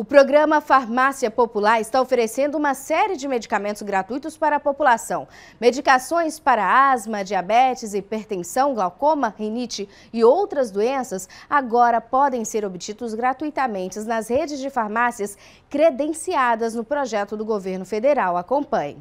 O programa Farmácia Popular está oferecendo uma série de medicamentos gratuitos para a população. Medicações para asma, diabetes, hipertensão, glaucoma, rinite e outras doenças agora podem ser obtidos gratuitamente nas redes de farmácias credenciadas no projeto do governo federal. Acompanhe.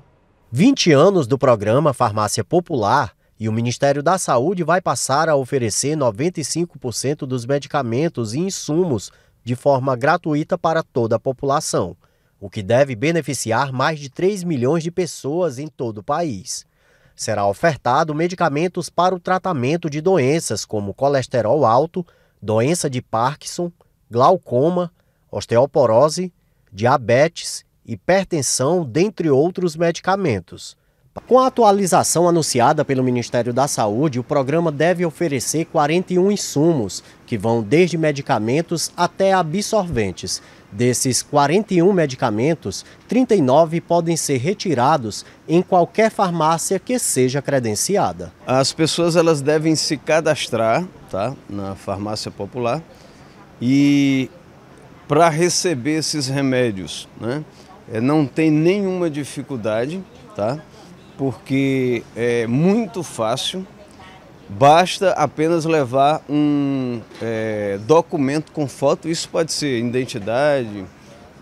20 anos do programa Farmácia Popular e o Ministério da Saúde vai passar a oferecer 95% dos medicamentos e insumos de forma gratuita para toda a população, o que deve beneficiar mais de 3 milhões de pessoas em todo o país. Será ofertado medicamentos para o tratamento de doenças como colesterol alto, doença de Parkinson, glaucoma, osteoporose, diabetes, hipertensão, dentre outros medicamentos. Com a atualização anunciada pelo Ministério da Saúde, o programa deve oferecer 41 insumos, que vão desde medicamentos até absorventes. Desses 41 medicamentos, 39 podem ser retirados em qualquer farmácia que seja credenciada. As pessoas elas devem se cadastrar tá, na farmácia popular e para receber esses remédios, né, é, não tem nenhuma dificuldade, tá? porque é muito fácil, basta apenas levar um é, documento com foto, isso pode ser identidade,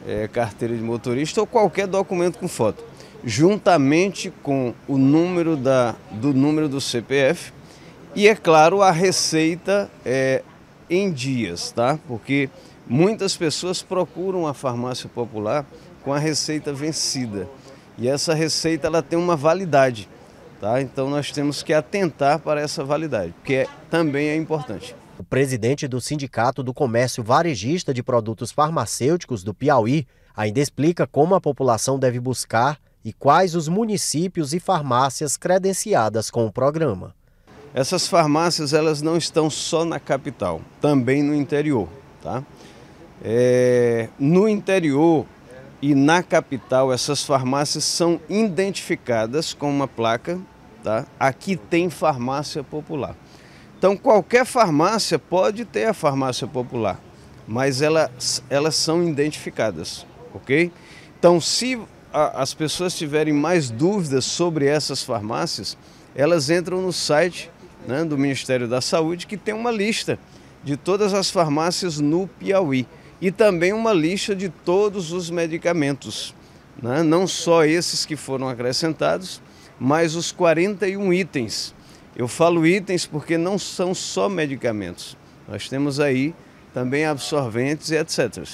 é, carteira de motorista ou qualquer documento com foto, juntamente com o número da, do número do CPF e, é claro, a receita é, em dias, tá? Porque muitas pessoas procuram a farmácia popular com a receita vencida. E essa receita ela tem uma validade, tá? Então nós temos que atentar para essa validade, que é, também é importante. O presidente do Sindicato do Comércio Varejista de Produtos Farmacêuticos do Piauí ainda explica como a população deve buscar e quais os municípios e farmácias credenciadas com o programa. Essas farmácias elas não estão só na capital, também no interior. Tá? É, no interior, e na capital, essas farmácias são identificadas com uma placa, tá? Aqui tem farmácia popular. Então, qualquer farmácia pode ter a farmácia popular, mas elas, elas são identificadas, ok? Então, se a, as pessoas tiverem mais dúvidas sobre essas farmácias, elas entram no site né, do Ministério da Saúde, que tem uma lista de todas as farmácias no Piauí e também uma lista de todos os medicamentos, né? não só esses que foram acrescentados, mas os 41 itens. Eu falo itens porque não são só medicamentos, nós temos aí também absorventes e etc.